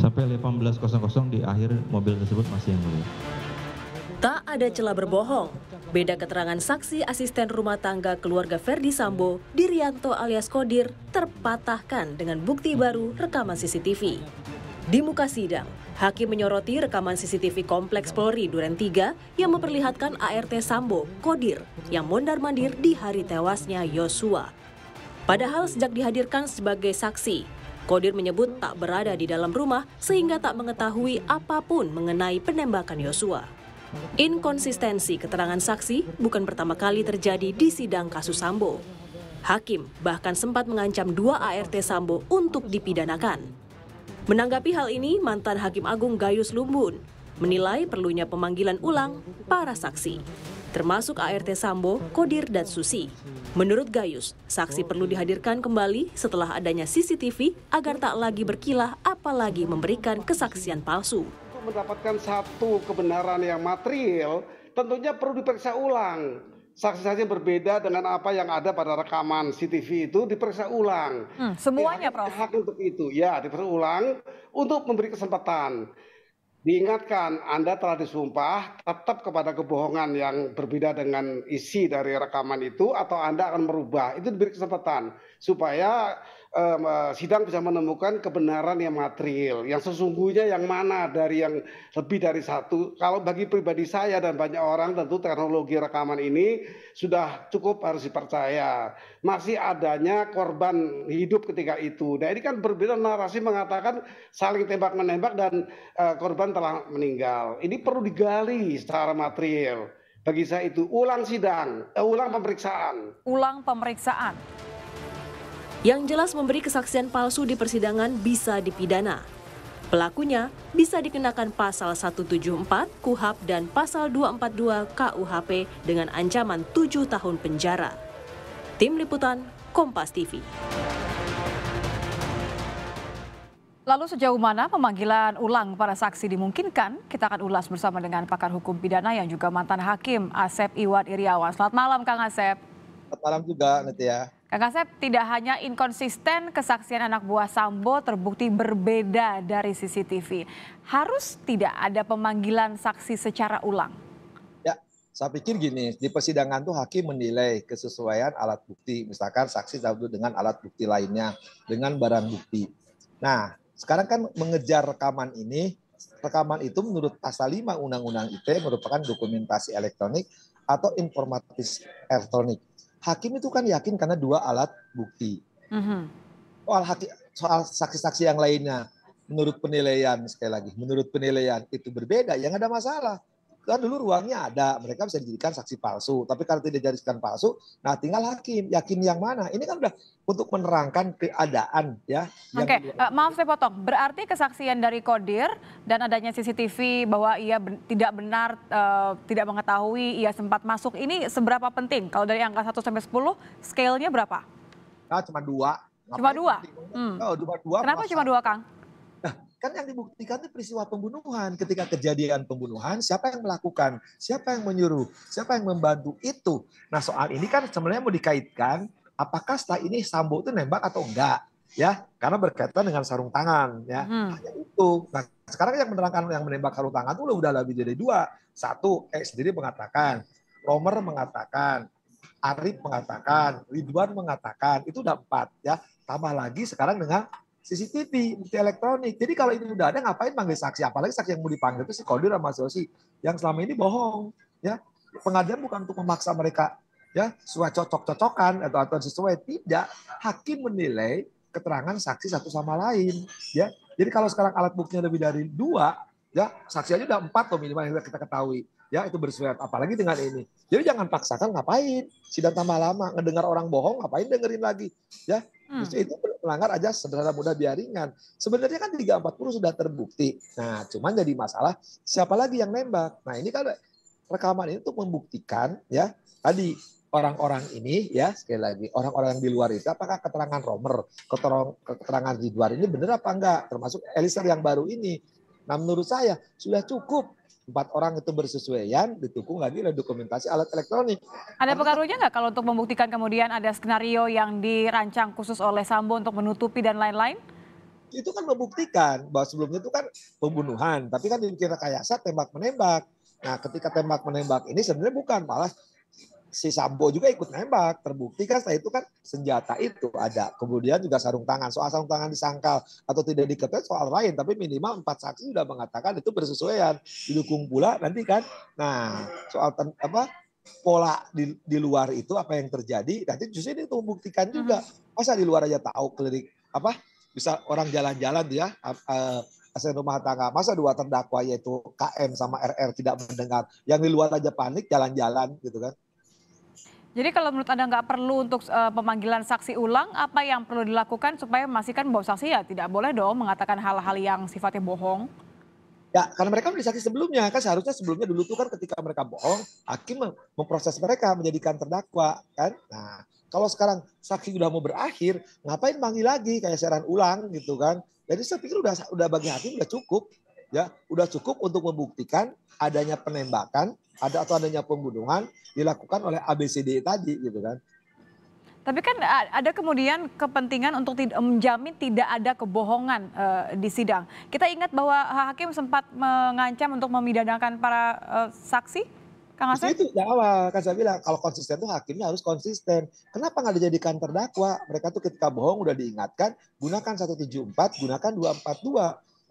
Sampai 18.00 di akhir mobil tersebut masih yang mulia. Tak ada celah berbohong. Beda keterangan saksi asisten rumah tangga keluarga Ferdi Sambo, Dirianto alias Kodir, terpatahkan dengan bukti baru rekaman CCTV. Di muka sidang, hakim menyoroti rekaman CCTV Kompleks Polri Duren 3 yang memperlihatkan ART Sambo, Kodir, yang mondar-mandir di hari tewasnya Yosua. Padahal sejak dihadirkan sebagai saksi, Kodir menyebut tak berada di dalam rumah sehingga tak mengetahui apapun mengenai penembakan Yosua. Inkonsistensi keterangan saksi bukan pertama kali terjadi di sidang kasus Sambo. Hakim bahkan sempat mengancam dua ART Sambo untuk dipidanakan. Menanggapi hal ini, mantan Hakim Agung Gayus Lumbun menilai perlunya pemanggilan ulang para saksi, termasuk ART Sambo, Kodir, dan Susi. Menurut Gayus, saksi perlu dihadirkan kembali setelah adanya CCTV agar tak lagi berkilah apalagi memberikan kesaksian palsu. Mendapatkan satu kebenaran yang material tentunya perlu diperiksa ulang saksi-saksi berbeda dengan apa yang ada pada rekaman CCTV itu diperiksa ulang. Hmm, semuanya, ya, Prof. Hak untuk itu, ya diperiksa ulang untuk memberi kesempatan. Diingatkan, Anda telah disumpah tetap kepada kebohongan yang berbeda dengan isi dari rekaman itu atau Anda akan merubah. Itu diberi kesempatan supaya Eh, sidang bisa menemukan kebenaran yang material, yang sesungguhnya yang mana dari yang lebih dari satu. Kalau bagi pribadi saya dan banyak orang tentu teknologi rekaman ini sudah cukup harus dipercaya. Masih adanya korban hidup ketika itu. Nah ini kan berbeda narasi mengatakan saling tembak menembak dan uh, korban telah meninggal. Ini perlu digali secara material. Bagi saya itu ulang sidang, uh, ulang pemeriksaan. Ulang pemeriksaan yang jelas memberi kesaksian palsu di persidangan bisa dipidana. Pelakunya bisa dikenakan pasal 174 KUHAP dan pasal 242 KUHP dengan ancaman 7 tahun penjara. Tim Liputan, Kompas TV. Lalu sejauh mana pemanggilan ulang para saksi dimungkinkan? Kita akan ulas bersama dengan pakar hukum pidana yang juga mantan hakim Asep Iwan Iriawan. Selamat malam Kang Asep. Selamat malam juga Netia. Kak Asep, tidak hanya inkonsisten kesaksian anak buah Sambo terbukti berbeda dari CCTV. Harus tidak ada pemanggilan saksi secara ulang? Ya, saya pikir gini, di persidangan tuh hakim menilai kesesuaian alat bukti. Misalkan saksi satu dengan alat bukti lainnya, dengan barang bukti. Nah, sekarang kan mengejar rekaman ini, rekaman itu menurut pasal 5 Undang-Undang ITE merupakan dokumentasi elektronik atau informatis elektronik hakim itu kan yakin karena dua alat bukti. Mm-hmm. Soal soal saksi-saksi yang lainnya, menurut penilaian sekali lagi, menurut penilaian itu berbeda, yang ada masalah kan dulu ruangnya ada, mereka bisa dijadikan saksi palsu. Tapi kalau tidak dijadikan palsu, nah tinggal hakim yakin yang mana. Ini kan udah untuk menerangkan keadaan ya. Oke, okay. uh, eh, maaf saya potong. Berarti kesaksian dari Kodir dan adanya CCTV bahwa ia ben tidak benar, uh, tidak mengetahui, ia sempat masuk. Ini seberapa penting? Kalau dari angka 1 sampai 10, scale-nya berapa? Nah, cuma dua. Cuma dua? Hmm. Oh, cuma dua. Kenapa cuma dua, Kang? Kan yang dibuktikan itu peristiwa pembunuhan. Ketika kejadian pembunuhan, siapa yang melakukan? Siapa yang menyuruh? Siapa yang membantu itu? Nah soal ini kan sebenarnya mau dikaitkan apakah setelah ini Sambo itu nembak atau enggak? Ya, karena berkaitan dengan sarung tangan ya. Hmm. Hanya itu. Nah, sekarang yang menerangkan yang menembak sarung tangan itu udah lebih dari dua. Satu, eh sendiri mengatakan, Romer mengatakan, Arif mengatakan, Ridwan mengatakan, itu udah empat ya. Tambah lagi sekarang dengan CCTV, bukti elektronik. Jadi kalau itu udah ada ngapain panggil saksi? Apalagi saksi yang mau dipanggil itu si Kodir sama Sosi yang selama ini bohong. Ya, pengadilan bukan untuk memaksa mereka ya sesuai cocok-cocokan atau atau sesuai tidak hakim menilai keterangan saksi satu sama lain ya jadi kalau sekarang alat buktinya lebih dari dua ya saksi aja udah empat loh minimal yang kita ketahui ya itu bersurat apalagi dengan ini jadi jangan paksakan ngapain sidang tambah lama ngedengar orang bohong ngapain dengerin lagi ya hmm. itu melanggar aja sederhana mudah biar ringan. Sebenarnya kan 340 sudah terbukti. Nah, cuman jadi masalah siapa lagi yang nembak. Nah, ini kan rekaman ini untuk membuktikan ya tadi orang-orang ini ya sekali lagi orang-orang yang di luar itu apakah keterangan Romer, keterangan di luar ini benar apa enggak termasuk Elisa yang baru ini. Nah menurut saya sudah cukup empat orang itu bersesuaian ditukung lagi oleh dokumentasi alat elektronik. Ada pengaruhnya nggak kalau untuk membuktikan kemudian ada skenario yang dirancang khusus oleh Sambo untuk menutupi dan lain-lain? Itu kan membuktikan bahwa sebelumnya itu kan pembunuhan, tapi kan dibikin rekayasa tembak menembak. Nah, ketika tembak menembak ini sebenarnya bukan malah si Sambo juga ikut nembak. Terbukti kan setelah itu kan senjata itu ada. Kemudian juga sarung tangan. Soal sarung tangan disangkal atau tidak diketahui soal lain. Tapi minimal empat saksi sudah mengatakan itu bersesuaian. Didukung pula nanti kan. Nah soal ten, apa pola di, di luar itu apa yang terjadi nanti justru ini untuk membuktikan juga hmm. masa di luar aja tahu klinik apa bisa orang jalan-jalan dia uh, asisten rumah tangga. Masa dua terdakwa yaitu KM sama RR tidak mendengar. Yang di luar aja panik jalan-jalan gitu kan. Jadi kalau menurut Anda nggak perlu untuk uh, pemanggilan saksi ulang, apa yang perlu dilakukan supaya memastikan bahwa saksi ya tidak boleh dong mengatakan hal-hal yang sifatnya bohong? Ya, karena mereka sudah saksi sebelumnya. Kan seharusnya sebelumnya dulu tuh kan ketika mereka bohong, hakim memproses mereka menjadikan terdakwa. kan. Nah, kalau sekarang saksi sudah mau berakhir, ngapain manggil lagi kayak siaran ulang gitu kan. Jadi saya pikir udah udah bagi hakim udah cukup ya udah cukup untuk membuktikan adanya penembakan ada atau adanya pembunuhan dilakukan oleh ABCD tadi gitu kan tapi kan ada kemudian kepentingan untuk menjamin tidak ada kebohongan e, di sidang. Kita ingat bahwa hakim sempat mengancam untuk memidanakan para e, saksi, Kang Asep? Itu dari awal kan saya bilang kalau konsisten itu hakimnya harus konsisten. Kenapa nggak dijadikan terdakwa? Mereka tuh ketika bohong udah diingatkan gunakan 174, gunakan 242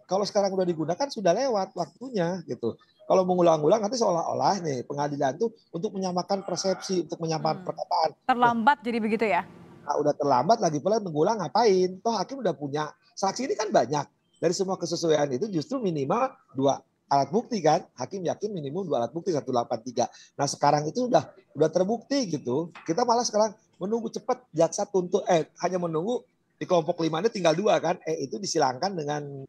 kalau sekarang udah digunakan sudah lewat waktunya gitu. Kalau mengulang-ulang nanti seolah-olah nih pengadilan tuh untuk menyamakan persepsi, untuk menyamakan hmm. perkataan. Terlambat jadi begitu ya? Nah, udah terlambat lagi pula mengulang ngapain? Toh hakim udah punya saksi ini kan banyak. Dari semua kesesuaian itu justru minimal dua alat bukti kan hakim yakin minimum dua alat bukti satu delapan tiga. nah sekarang itu udah udah terbukti gitu kita malah sekarang menunggu cepat jaksa tuntut eh hanya menunggu di kelompok lima ini tinggal dua kan eh itu disilangkan dengan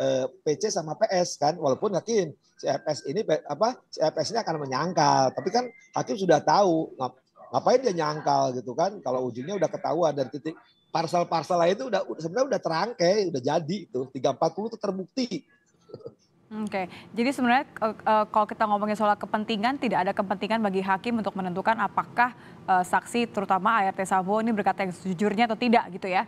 eh, PC sama PS kan walaupun hakim si FS ini apa si FS ini akan menyangkal tapi kan hakim sudah tahu ngapain dia nyangkal gitu kan kalau ujungnya udah ketahuan dari titik parsel-parsel lain itu udah sebenarnya udah terangkai udah jadi itu 340 itu terbukti Oke, okay. jadi sebenarnya uh, kalau kita ngomongin soal kepentingan, tidak ada kepentingan bagi hakim untuk menentukan apakah uh, saksi, terutama ART Sambo ini berkata yang sejujurnya atau tidak gitu ya?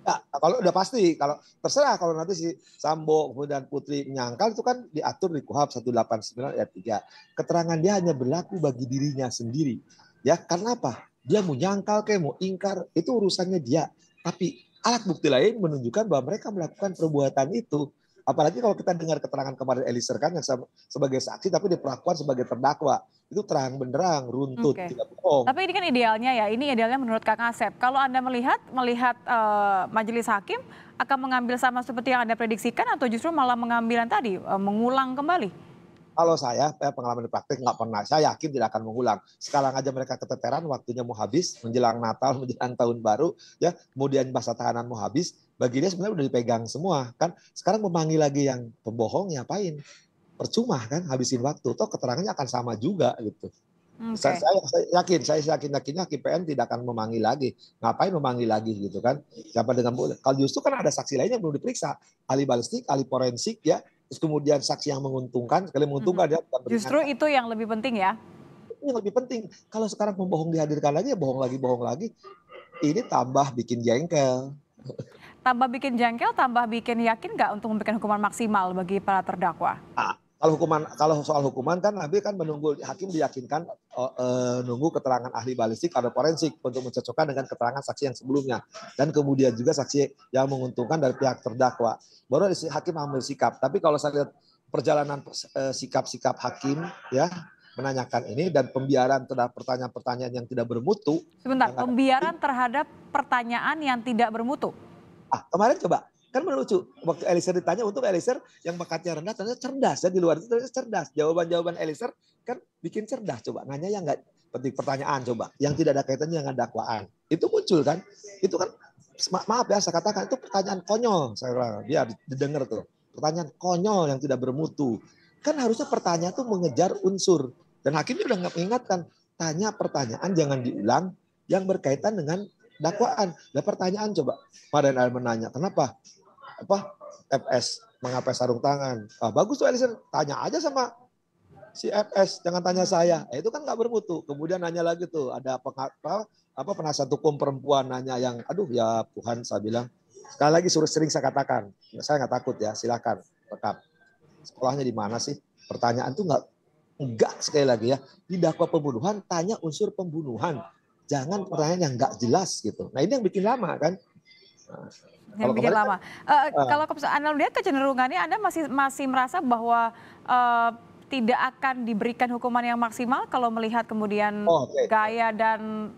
Ya, kalau udah pasti kalau terserah kalau nanti si Sambo kemudian Putri menyangkal itu kan diatur di KUHAP 189 ayat 3. Keterangan dia hanya berlaku bagi dirinya sendiri. Ya, karena apa? Dia mau nyangkal kayak mau ingkar, itu urusannya dia. Tapi alat bukti lain menunjukkan bahwa mereka melakukan perbuatan itu Apalagi kalau kita dengar keterangan kemarin Eliezer kan yang sebagai saksi tapi diperlakukan sebagai terdakwa. Itu terang benderang, runtut, okay. tidak bohong. Tapi ini kan idealnya ya, ini idealnya menurut Kak Asep. Kalau Anda melihat melihat uh, majelis hakim akan mengambil sama seperti yang Anda prediksikan atau justru malah mengambil tadi, uh, mengulang kembali? Kalau saya, saya eh, pengalaman di praktek nggak pernah. Saya yakin tidak akan mengulang. Sekarang aja mereka keteteran, waktunya mau habis, menjelang Natal, menjelang Tahun Baru, ya. Kemudian masa tahanan mau habis. Bagi dia sebenarnya udah dipegang semua, kan. Sekarang memanggil lagi yang pembohong, ngapain? Percuma kan, habisin waktu. Toh keterangannya akan sama juga gitu. Okay. Saya, saya, saya yakin, saya yakin yakinnya KPN tidak akan memanggil lagi. Ngapain memanggil lagi gitu kan? Siapa dengan kalau justru kan ada saksi lainnya yang belum diperiksa, ahli balistik, ahli forensik ya, terus kemudian saksi yang menguntungkan, sekali menguntungkan mm -hmm. dia bukan Justru itu yang lebih penting ya. Itu yang lebih penting. Kalau sekarang pembohong dihadirkan lagi, ya bohong lagi, bohong lagi. Ini tambah bikin jengkel. Tambah bikin jengkel, tambah bikin yakin nggak untuk memberikan hukuman maksimal bagi para terdakwa? Ah kalau hukuman kalau soal hukuman kan Nabi kan menunggu hakim diyakinkan uh, uh, nunggu keterangan ahli balistik atau forensik untuk mencocokkan dengan keterangan saksi yang sebelumnya dan kemudian juga saksi yang menguntungkan dari pihak terdakwa baru hakim ambil sikap tapi kalau saya lihat perjalanan eh, sikap-sikap uh, hakim ya menanyakan ini dan pembiaran terhadap pertanyaan-pertanyaan yang tidak bermutu sebentar pembiaran terhadap pertanyaan yang tidak bermutu ah kemarin coba Kan lucu. Waktu Eliezer ditanya untuk Eliezer yang bakatnya rendah ternyata cerdas ya di luar itu ternyata cerdas. Jawaban-jawaban Eliezer kan bikin cerdas coba. Nanya yang nggak penting pertanyaan coba yang tidak ada kaitannya dengan dakwaan. Itu muncul kan? Itu kan ma maaf ya saya katakan itu pertanyaan konyol saya dia didengar tuh. Pertanyaan konyol yang tidak bermutu. Kan harusnya pertanyaan tuh mengejar unsur. Dan hakim nggak mengingatkan, tanya pertanyaan jangan diulang yang berkaitan dengan dakwaan. Lah pertanyaan coba. Pak Al menanya, kenapa? apa FS mengapa sarung tangan. Ah, bagus tuh Eliezer, tanya aja sama si FS, jangan tanya saya. Eh, itu kan nggak bermutu. Kemudian nanya lagi tuh, ada apa, apa penasihat hukum perempuan nanya yang, aduh ya Tuhan saya bilang. Sekali lagi suruh sering saya katakan, ya, saya nggak takut ya, silakan rekam. Sekolahnya di mana sih? Pertanyaan tuh nggak enggak sekali lagi ya. Didakwa pembunuhan, tanya unsur pembunuhan. Jangan pertanyaan yang nggak jelas gitu. Nah ini yang bikin lama kan. Nah, yang bikin lama. Uh, uh, kalau Anda lihat kecenderungannya Anda masih masih merasa bahwa uh, tidak akan diberikan hukuman yang maksimal kalau melihat kemudian oh, okay. gaya dan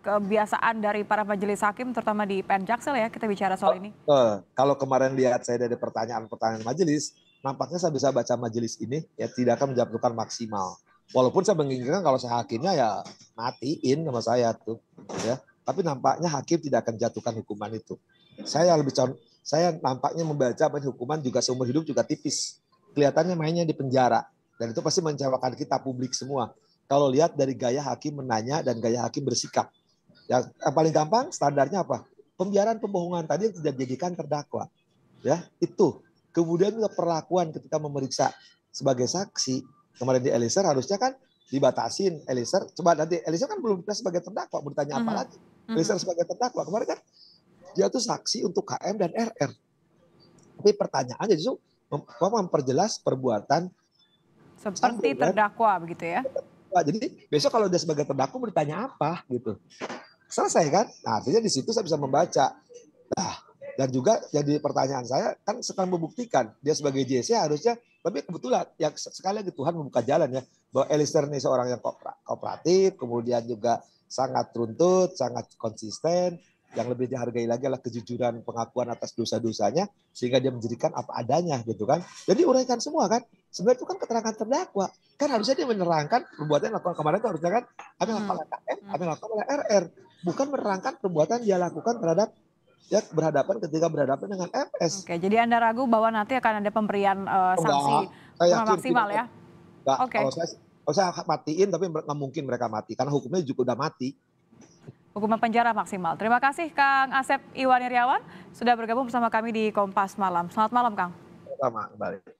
kebiasaan dari para majelis hakim terutama di PN Jaksel ya kita bicara soal ini. Uh, kalau kemarin lihat saya dari pertanyaan-pertanyaan majelis, nampaknya saya bisa baca majelis ini ya tidak akan menjatuhkan maksimal. Walaupun saya menginginkan kalau saya hakimnya ya matiin sama saya tuh ya, tapi nampaknya hakim tidak akan jatuhkan hukuman itu. Saya lebih saya nampaknya membaca hukuman juga seumur hidup juga tipis. Kelihatannya mainnya di penjara dan itu pasti mencewakan kita publik semua. Kalau lihat dari gaya hakim menanya dan gaya hakim bersikap. Yang, yang paling gampang standarnya apa? Pembiaran pembohongan tadi yang tidak dijadikan terdakwa. Ya, itu. Kemudian juga perlakuan ketika memeriksa sebagai saksi kemarin di Eliezer harusnya kan dibatasin Eliezer. Coba nanti Eliezer kan belum sebagai terdakwa, mau ditanya apa mm-hmm. lagi? Mm-hmm. Eliezer sebagai terdakwa kemarin kan dia tuh saksi untuk KM dan RR. Tapi pertanyaannya justru mem memperjelas perbuatan seperti kan? terdakwa kan? begitu ya. Nah, jadi besok kalau dia sebagai terdakwa bertanya apa gitu. Selesai kan? Nah, artinya di situ saya bisa membaca. Nah, dan juga jadi pertanyaan saya kan sekarang membuktikan dia sebagai JC harusnya tapi kebetulan yang sekali lagi Tuhan membuka jalan ya bahwa Elister ini seorang yang kooperatif, kemudian juga sangat runtut, sangat konsisten, yang lebih dihargai lagi adalah kejujuran pengakuan atas dosa-dosanya sehingga dia menjadikan apa adanya gitu kan jadi uraikan semua kan sebenarnya itu kan keterangan terdakwa kan harusnya dia menerangkan perbuatan yang lakukan kemarin itu harusnya kan apa yang lakukan oleh KM hmm. apa yang lakukan oleh RR bukan menerangkan perbuatan dia lakukan terhadap ya berhadapan ketika berhadapan dengan FS. Oke, jadi Anda ragu bahwa nanti akan ada pemberian uh, sanksi yakin, maksimal ya? Oke okay. kalau saya, kalau saya matiin tapi nggak mungkin mereka mati karena hukumnya juga udah mati hukuman penjara maksimal. Terima kasih Kang Asep Iwan Iriawan sudah bergabung bersama kami di Kompas Malam. Selamat malam Kang. Selamat malam kembali.